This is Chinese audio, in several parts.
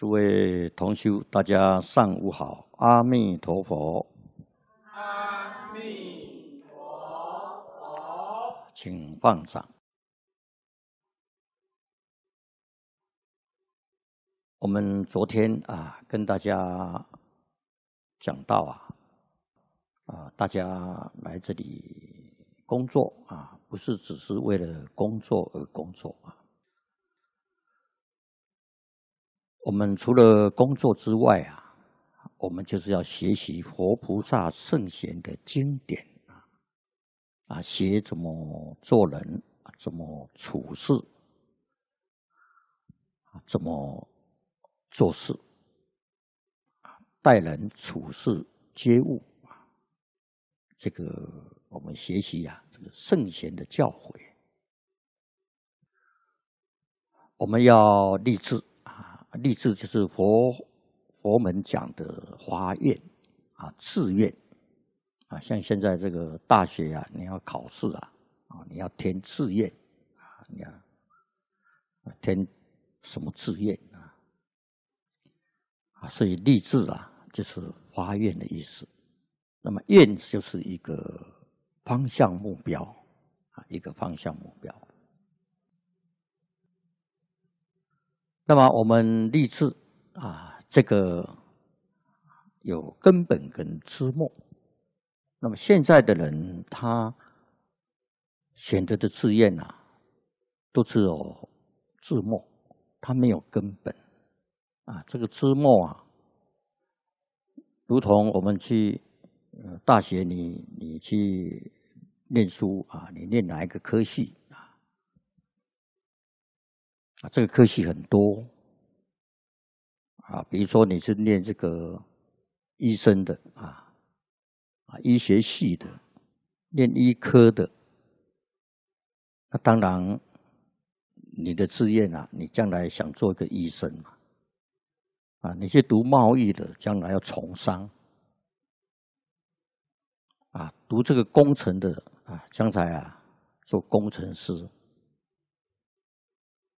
诸位同修，大家上午好！阿弥陀佛，阿弥陀佛，请放掌。我们昨天啊，跟大家讲到啊，啊，大家来这里工作啊，不是只是为了工作而工作啊。我们除了工作之外啊，我们就是要学习佛菩萨圣贤的经典啊，啊，学怎么做人，怎么处事，怎么做事，待人处事接物啊，这个我们学习呀，这个圣贤的教诲，我们要立志。立志就是佛佛门讲的发愿啊，志愿啊，像现在这个大学啊，你要考试啊，啊，你要填志愿啊，你要填什么志愿啊？啊，所以立志啊，就是发愿的意思。那么愿就是一个方向目标啊，一个方向目标。那么我们立志啊，这个有根本跟枝末。那么现在的人，他选择的志愿啊，都是有枝末，他没有根本。啊，这个枝末啊，如同我们去呃大学，你你去念书啊，你念哪一个科系？啊，这个科系很多，啊，比如说你是念这个医生的啊，啊，医学系的，念医科的，那当然你的志愿啊，你将来想做一个医生嘛？啊，你去读贸易的，将来要从商，啊，读这个工程的啊，将来啊做工程师。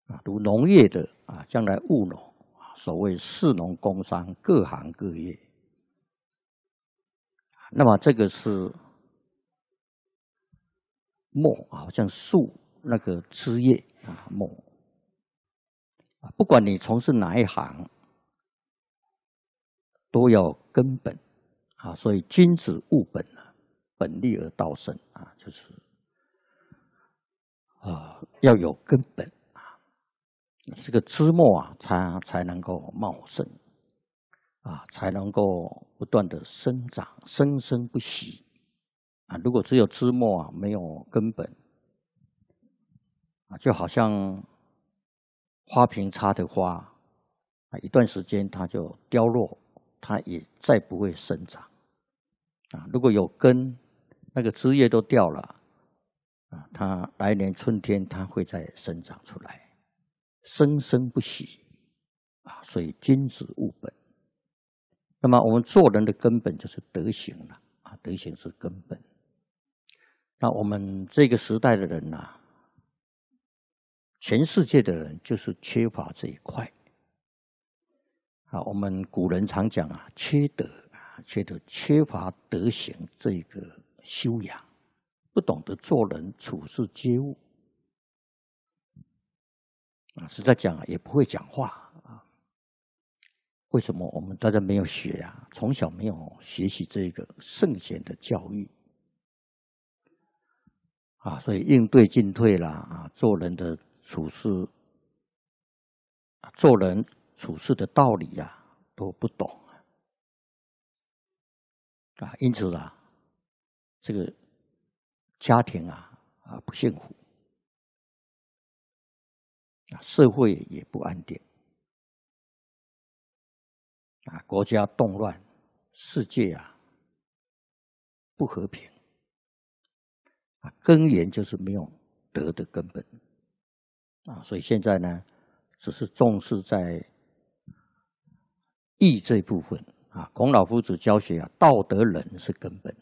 啊，读农业的啊，将来务农啊，所谓士农工商各行各业。那么这个是木啊，像树那个枝叶啊，木不管你从事哪一行，都要根本啊，所以君子务本啊，本立而道生啊，就是啊，要有根本。这个枝末啊，它才能够茂盛，啊，才能够不断的生长，生生不息，啊，如果只有枝末啊，没有根本，啊，就好像花瓶插的花，啊，一段时间它就凋落，它也再不会生长，啊，如果有根，那个枝叶都掉了，啊，它来年春天它会再生长出来。生生不息啊！所以君子务本。那么我们做人的根本就是德行了啊！德行是根本。那我们这个时代的人呐，全世界的人就是缺乏这一块。啊。我们古人常讲啊，缺德啊，缺德，缺乏德行这个修养，不懂得做人处事接物。啊，实在讲，也不会讲话啊。为什么我们大家没有学呀？从小没有学习这个圣贤的教育啊，所以应对进退啦，啊，做人的处事，做人处事的道理呀，都不懂啊。啊，因此啊，这个家庭啊，啊，不幸福。啊，社会也不安定，啊，国家动乱，世界啊不和平，啊，根源就是没有德的根本，啊，所以现在呢，只是重视在义这部分，啊，孔老夫子教学啊，道德仁是根本，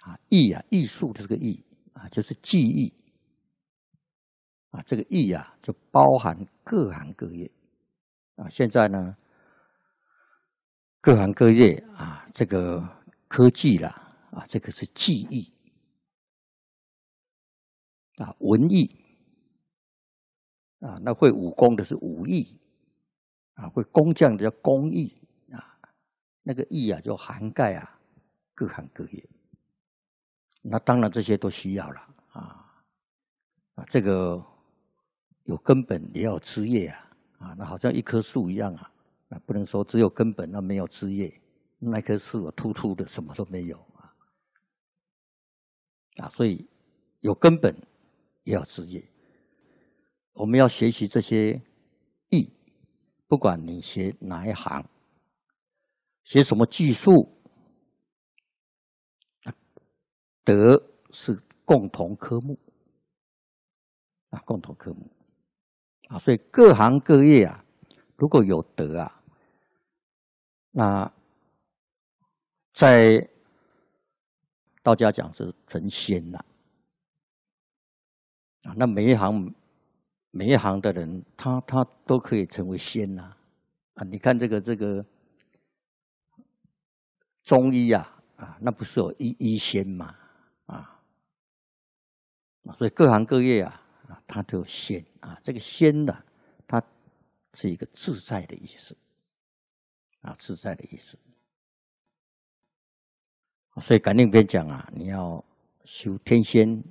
啊，义啊，艺术的这个义。啊，就是技艺啊，这个艺啊，就包含各行各业啊。现在呢，各行各业啊，这个科技了啊，这个是技艺啊，文艺啊，那会武功的是武艺啊，会工匠的叫工艺啊，那个艺啊，就涵盖啊各行各业。那当然这些都需要了啊啊，这个有根本也要枝叶啊啊，那好像一棵树一样啊，那不能说只有根本那没有枝叶，那棵树我秃秃的什么都没有啊啊，所以有根本也要枝叶，我们要学习这些艺，不管你学哪一行，学什么技术。德是共同科目啊，共同科目啊，所以各行各业啊，如果有德啊，那在道家讲是成仙了啊。那每一行每一行的人，他他都可以成为仙呐啊。你看这个这个中医啊啊，那不是有医医仙吗？所以各行各业啊，啊，它都仙啊，这个仙呢，它是一个自在的意思，啊，自在的意思。所以感应篇讲啊，你要修天仙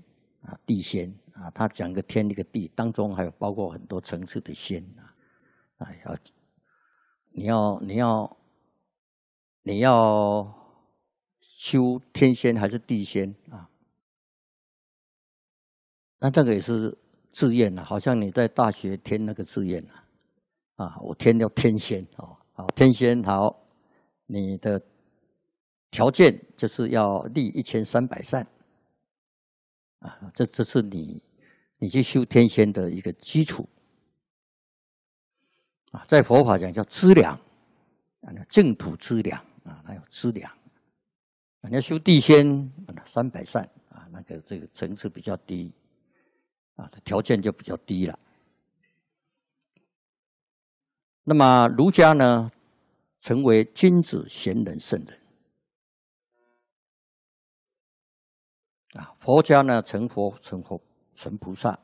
啊，地仙啊，他讲个天一个地，当中还有包括很多层次的仙啊，啊，要，你要，你要，你要修天仙还是地仙啊？那这个也是志愿啊，好像你在大学填那个志愿啊，啊，我填叫天仙哦，好天仙好，你的条件就是要立一千三百善，啊，这这是你你去修天仙的一个基础，啊，在佛法讲叫资粮，啊，净土资粮啊，那有资粮，你要修地仙，三百善啊，那个这个层次比较低。啊，条件就比较低了。那么儒家呢，成为君子、贤人、圣人；啊，佛家呢，成佛、成佛、成菩萨。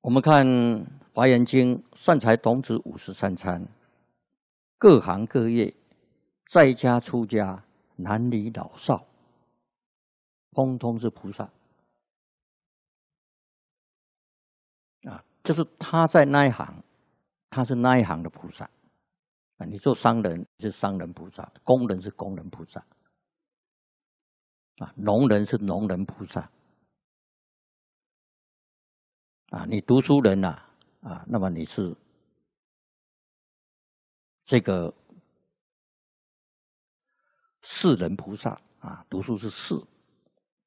我们看《华严经》，善财童子五十三参，各行各业，在家出家，男女老少，通通是菩萨。就是他在那一行，他是那一行的菩萨。啊，你做商人是商人菩萨，工人是工人菩萨，啊，农人是农人菩萨，啊，你读书人啊，啊，那么你是这个世人菩萨啊，读书是世，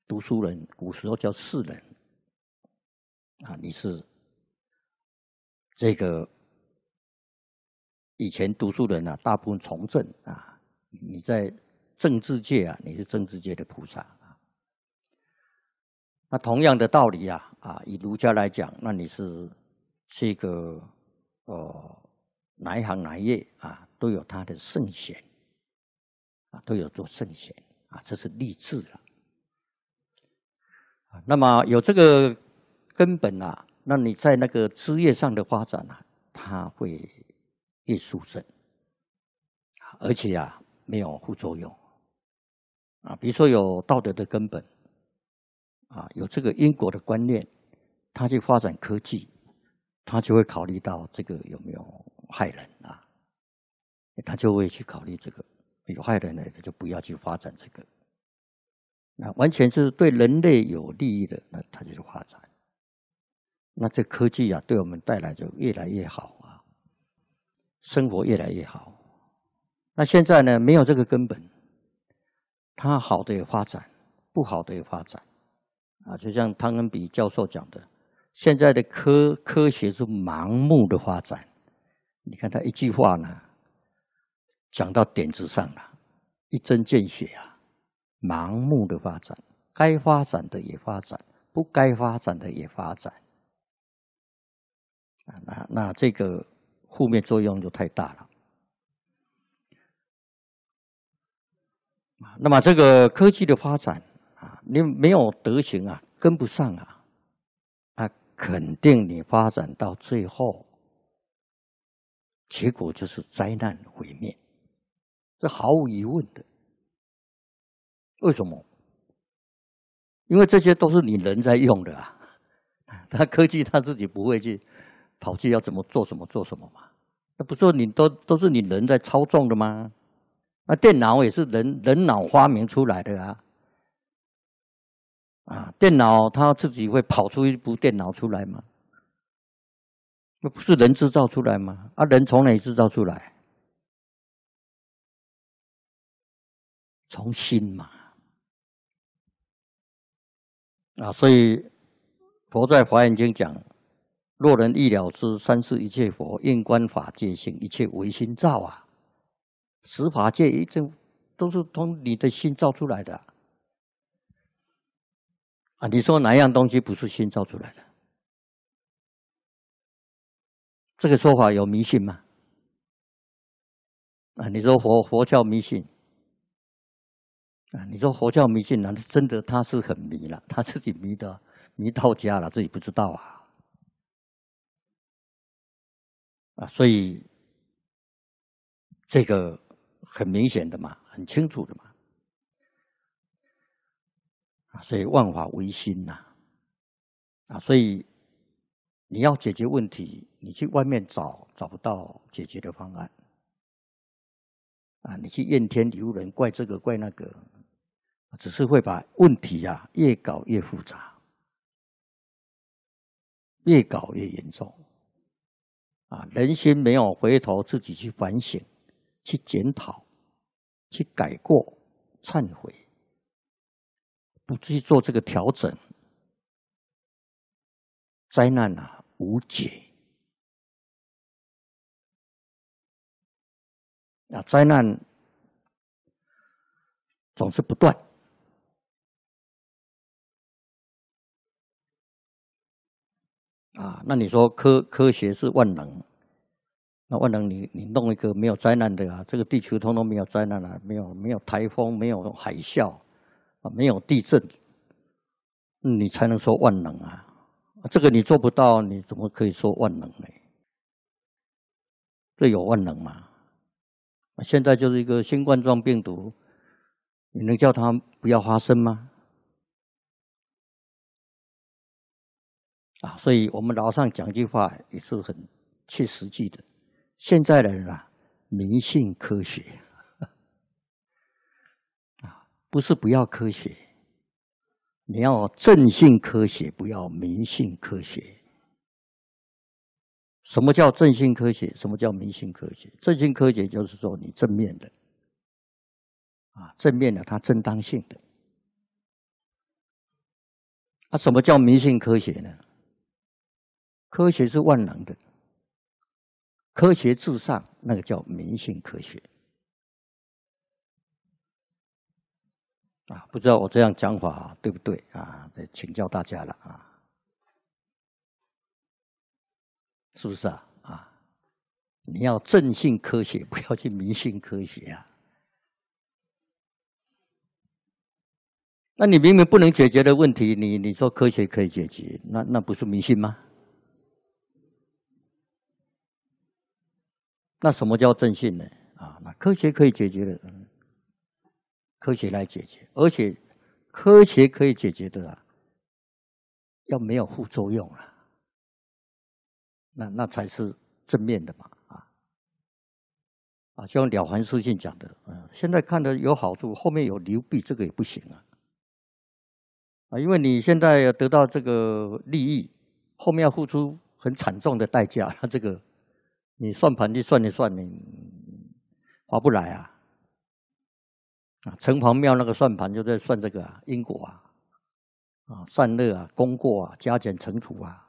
读书人古时候叫世人，啊，你是。这个以前读书人啊，大部分从政啊，你在政治界啊，你是政治界的菩萨啊。那同样的道理啊，啊，以儒家来讲，那你是这个呃，哪一行哪业啊，都有他的圣贤啊，都有做圣贤啊，这是励志了。啊，那么有这个根本啊。那你在那个枝叶上的发展呢？它会越纯，而且啊，没有副作用啊。比如说有道德的根本啊，有这个因果的观念，他去发展科技，他就会考虑到这个有没有害人啊？他就会去考虑这个有害人呢，就不要去发展这个。那完全是对人类有利益的，那他就去发展。那这科技啊，对我们带来就越来越好啊，生活越来越好。那现在呢，没有这个根本，它好的也发展，不好的也发展，啊，就像汤恩比教授讲的，现在的科科学是盲目的发展。你看他一句话呢，讲到点子上了，一针见血啊，盲目的发展，该发展的也发展，不该发展的也发展。啊，那那这个负面作用就太大了。那么这个科技的发展啊，你没有德行啊，跟不上啊，那肯定你发展到最后，结果就是灾难毁灭，这毫无疑问的。为什么？因为这些都是你人在用的啊，他 科技他自己不会去。跑去要怎么做什么做什么嘛？那不是你都都是你人在操纵的吗？那电脑也是人人脑发明出来的啊！啊，电脑它自己会跑出一部电脑出来吗？那不是人制造出来吗？啊，人从哪制造出来？从心嘛！啊，所以佛在《华严经》讲。若能一了之，三世一切佛，应观法界性，一切唯心造啊！十法界一切都是从你的心造出来的啊！你说哪样东西不是心造出来的？这个说法有迷信吗？啊，你说佛佛教迷信啊？你说佛教迷信，难道真的，他是很迷了，他自己迷的迷到家了，自己不知道啊！啊，所以这个很明显的嘛，很清楚的嘛。啊，所以万法唯心呐。啊，所以你要解决问题，你去外面找找不到解决的方案。啊，你去怨天尤人，怪这个怪那个，只是会把问题呀越搞越复杂，越搞越严重。啊，人心没有回头，自己去反省、去检讨、去改过、忏悔，不去做这个调整，灾难啊无解啊，灾难总是不断。那你说科科学是万能？那万能你你弄一个没有灾难的啊？这个地球通通没有灾难了，没有没有台风，没有海啸，啊，没有地震，你才能说万能啊？这个你做不到，你怎么可以说万能呢？这有万能吗？现在就是一个新冠状病毒，你能叫它不要发生吗？啊，所以我们老上讲句话也是很切实际的。现在的人啊，迷信科学啊，不是不要科学，你要正信科学，不要迷信科学。什么叫正信科学？什么叫迷信科学？正信科学就是说你正面的，啊，正面的它正当性的。那什么叫迷信科学呢？科学是万能的，科学至上，那个叫迷信科学。啊，不知道我这样讲法对不对啊？得请教大家了啊！是不是啊？啊，你要正信科学，不要去迷信科学啊！那你明明不能解决的问题，你你说科学可以解决，那那不是迷信吗？那什么叫正信呢？啊，那科学可以解决的，科学来解决，而且科学可以解决的啊，要没有副作用啊，那那才是正面的嘛，啊，啊，像了凡四训讲的，嗯，现在看的有好处，后面有流弊，这个也不行啊，啊，因为你现在得到这个利益，后面要付出很惨重的代价，那这个。你算盘一算一算，你划不来啊！啊，城隍庙那个算盘就在算这个因果啊，啊，善恶啊，功过啊，加减乘除啊，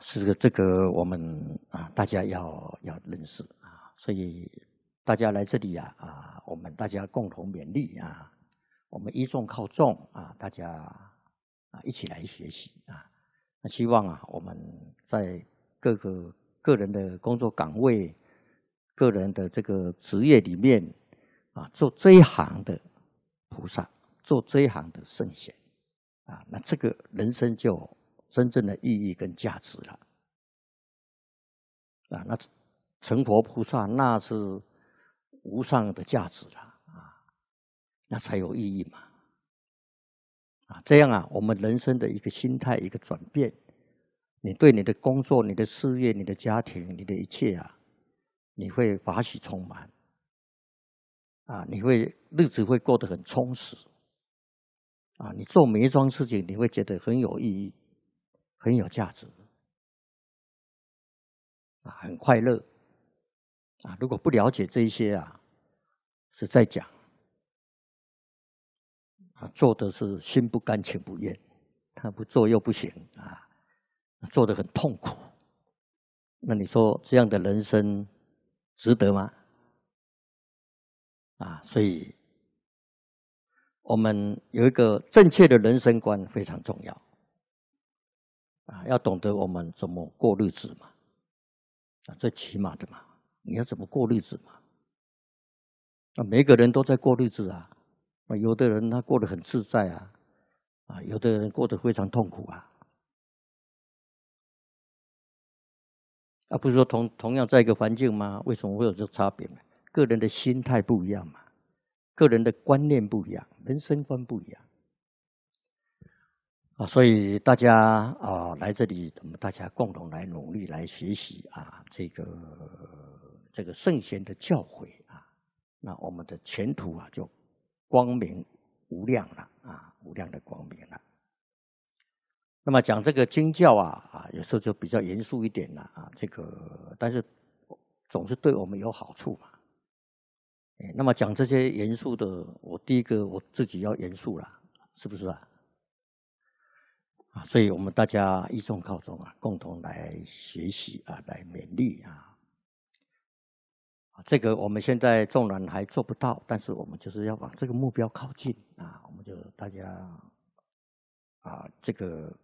是个这个我们啊，大家要要认识啊。所以大家来这里呀啊，我们大家共同勉励啊，我们一众靠众啊，大家啊一起来学习啊。那希望啊，我们在。各个个人的工作岗位，个人的这个职业里面，啊，做这一行的菩萨，做这一行的圣贤，啊，那这个人生就真正的意义跟价值了。啊，那成佛菩萨那是无上的价值了啊，那才有意义嘛。啊，这样啊，我们人生的一个心态一个转变。你对你的工作、你的事业、你的家庭、你的一切啊，你会法喜充满啊！你会日子会过得很充实啊！你做每一桩事情，你会觉得很有意义、很有价值啊！很快乐啊！如果不了解这些啊，是在讲啊，做的是心不甘情不愿，他不做又不行啊。做的很痛苦，那你说这样的人生值得吗？啊，所以我们有一个正确的人生观非常重要啊，要懂得我们怎么过日子嘛，啊，最起码的嘛，你要怎么过日子嘛？啊，每个人都在过日子啊，啊，有的人他过得很自在啊，啊，有的人过得非常痛苦啊。啊，不是说同同样在一个环境吗？为什么会有这差别？个人的心态不一样嘛，个人的观念不一样，人生观不一样啊。所以大家啊，来这里，我们大家共同来努力来学习啊，这个这个圣贤的教诲啊，那我们的前途啊，就光明无量了啊，无量的光明了。那么讲这个经教啊，啊，有时候就比较严肃一点了啊。这个，但是总是对我们有好处嘛。哎，那么讲这些严肃的，我第一个我自己要严肃了，是不是啊？啊，所以我们大家一众靠众啊，共同来学习啊，来勉励啊。这个我们现在纵然还做不到，但是我们就是要往这个目标靠近啊。我们就大家啊，这个。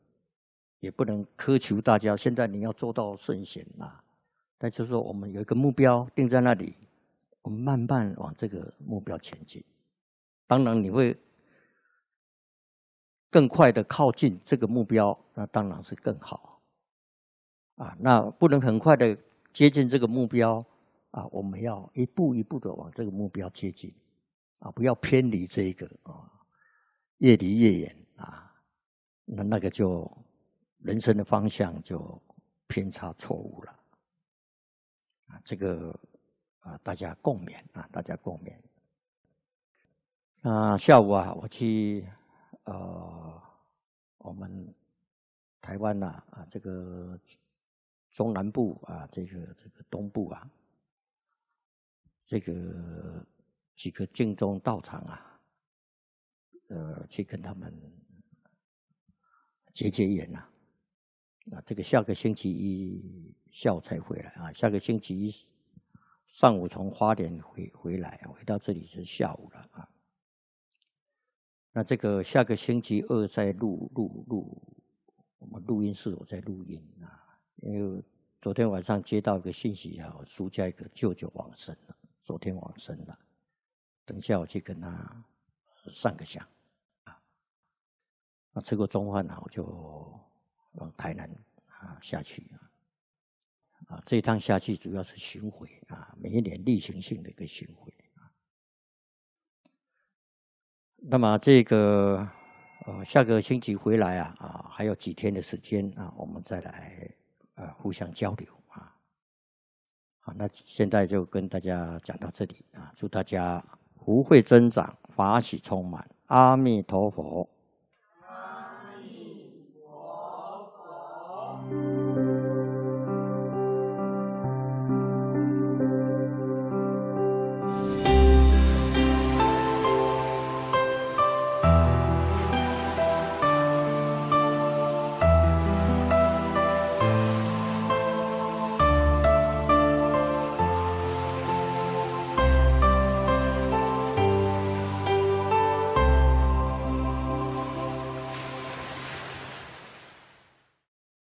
也不能苛求大家，现在你要做到圣贤啊！但就是说，我们有一个目标定在那里，我们慢慢往这个目标前进。当然，你会更快的靠近这个目标，那当然是更好啊。那不能很快的接近这个目标啊，我们要一步一步的往这个目标接近啊，不要偏离这个啊，越离越远啊，那那个就。人生的方向就偏差错误了啊！这个啊，大家共勉啊，大家共勉。那下午啊，我去呃，我们台湾呐啊，这个中南部啊，这个这个东部啊，这个几个晋宗道场啊，呃，去跟他们结结缘啊。啊，这个下个星期一下午才回来啊，下个星期一上午从花莲回回来，回到这里是下午了啊。那这个下个星期二再录录录，我们录音室我在录音啊。因为昨天晚上接到个信息啊，我叔家一个舅舅往生了，昨天往生了。等下我去跟他上个香啊。那吃过中饭呢，我就。往台南啊下去啊，啊，这趟下去主要是巡回啊，每一年例行性的一个巡回啊。那么这个呃，下个星期回来啊啊，还有几天的时间啊，我们再来啊互相交流啊。好，那现在就跟大家讲到这里啊，祝大家福慧增长，法喜充满，阿弥陀佛。